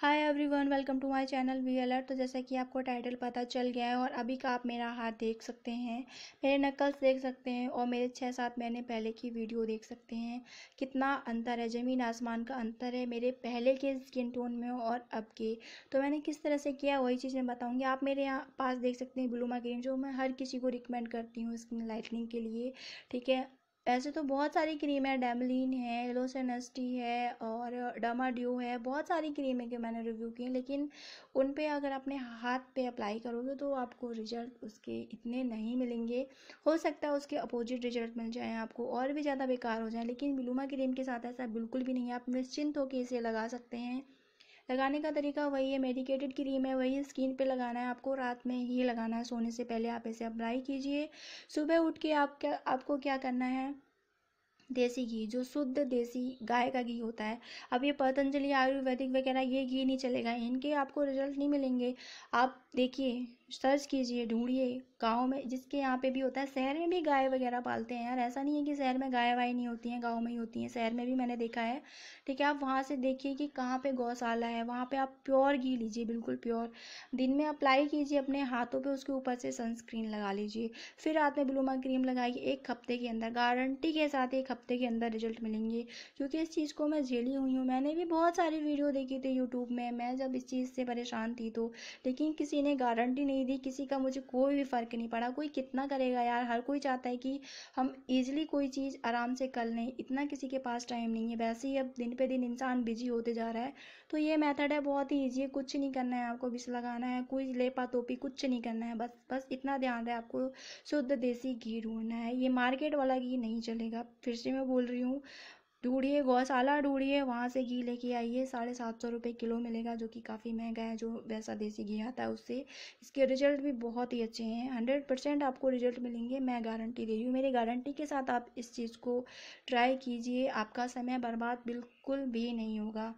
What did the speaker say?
hi everyone welcome to my channel we alert तो जैसा कि आपको टाइटल पता चल गया है और अभी का आप मेरा हाथ देख सकते हैं मेरे नकल्स देख सकते हैं और मेरे छः सात महीने पहले की वीडियो देख सकते हैं कितना अंतर है ज़मीन आसमान का अंतर है मेरे पहले के स्किन टोन में और अब के तो मैंने किस तरह से किया वही चीज़ मैं बताऊँगी आप मेरे यहाँ पास देख सकते हैं ब्लूमा क्रीम जो मैं हर किसी को रिकमेंड करती हूँ स्किन लाइटनिंग के लिए ठीक है ऐसे तो बहुत सारी क्रीम है डेमलिन है एलोसेनेस्टी है और ड्यू है बहुत सारी क्रीम है कि मैंने रिव्यू की लेकिन उन पे अगर अपने हाथ पे अप्लाई करोगे तो आपको रिजल्ट उसके इतने नहीं मिलेंगे हो सकता है उसके अपोजिट रिजल्ट मिल जाए आपको और भी ज़्यादा बेकार हो जाए लेकिन बिलूमा क्रीम के साथ ऐसा बिल्कुल भी नहीं है आप निश्चिंत होकर इसे लगा सकते हैं लगाने का तरीका वही है मेडिकेटेड क्रीम है वही स्किन पे लगाना है आपको रात में ही लगाना है सोने से पहले आप इसे अप्लाई कीजिए सुबह उठ के आप क्या आपको क्या करना है देसी घी जो शुद्ध देसी गाय का घी होता है अब ये पतंजलि आयुर्वेदिक वगैरह ये घी नहीं चलेगा इनके आपको रिजल्ट नहीं मिलेंगे आप देखिए सर्च कीजिए ढूंढिए गाँव में जिसके यहाँ पे भी होता है शहर में भी गाय वगैरह पालते हैं यार ऐसा नहीं है कि शहर में गाय वाय नहीं होती हैं गाँव में ही होती हैं शहर में भी मैंने देखा है ठीक है आप वहाँ से देखिए कि कहाँ पे गौशाला है वहाँ पे आप प्योर घी लीजिए बिल्कुल प्योर दिन में अप्लाई कीजिए अपने हाथों पर उसके ऊपर से सनस्क्रीन लगा लीजिए फिर रात में ब्लूमा क्रीम लगाइए एक हफ्ते के अंदर गारंटी के साथ एक हफ्ते के अंदर रिजल्ट मिलेंगे क्योंकि इस चीज़ को मैं झेली हुई हूँ मैंने भी बहुत सारी वीडियो देखी थी यूट्यूब में मैं जब इस चीज़ से परेशान थी तो लेकिन किसी ने गारंटी नहीं दी किसी का मुझे कोई भी फ़र्क नहीं पड़ा कोई कितना करेगा यार हर कोई चाहता है कि हम ईजिली कोई चीज़ आराम से कर लें इतना किसी के पास टाइम नहीं है वैसे ही अब दिन पे दिन इंसान बिजी होते जा रहा है तो ये मेथड है बहुत ही ईजी है कुछ नहीं करना है आपको बिस लगाना है कोई लेपा तोपी कुछ नहीं करना है बस बस इतना ध्यान है आपको शुद्ध देसी घी ढूंढना है ये मार्केट वाला घी नहीं चलेगा फिर से सच्ची में बोल रही हूँ ढूंढिए गौशाला ढूंढिए वहाँ से घी लेके आइए साढ़े सात सौ रुपये किलो मिलेगा जो कि काफ़ी महंगा है जो वैसा देसी घी आता है उससे इसके रिजल्ट भी बहुत ही अच्छे हैं हंड्रेड परसेंट आपको रिजल्ट मिलेंगे मैं गारंटी दे रही हूँ मेरी गारंटी के साथ आप इस चीज़ को ट्राई कीजिए आपका समय बर्बाद बिल्कुल भी नहीं होगा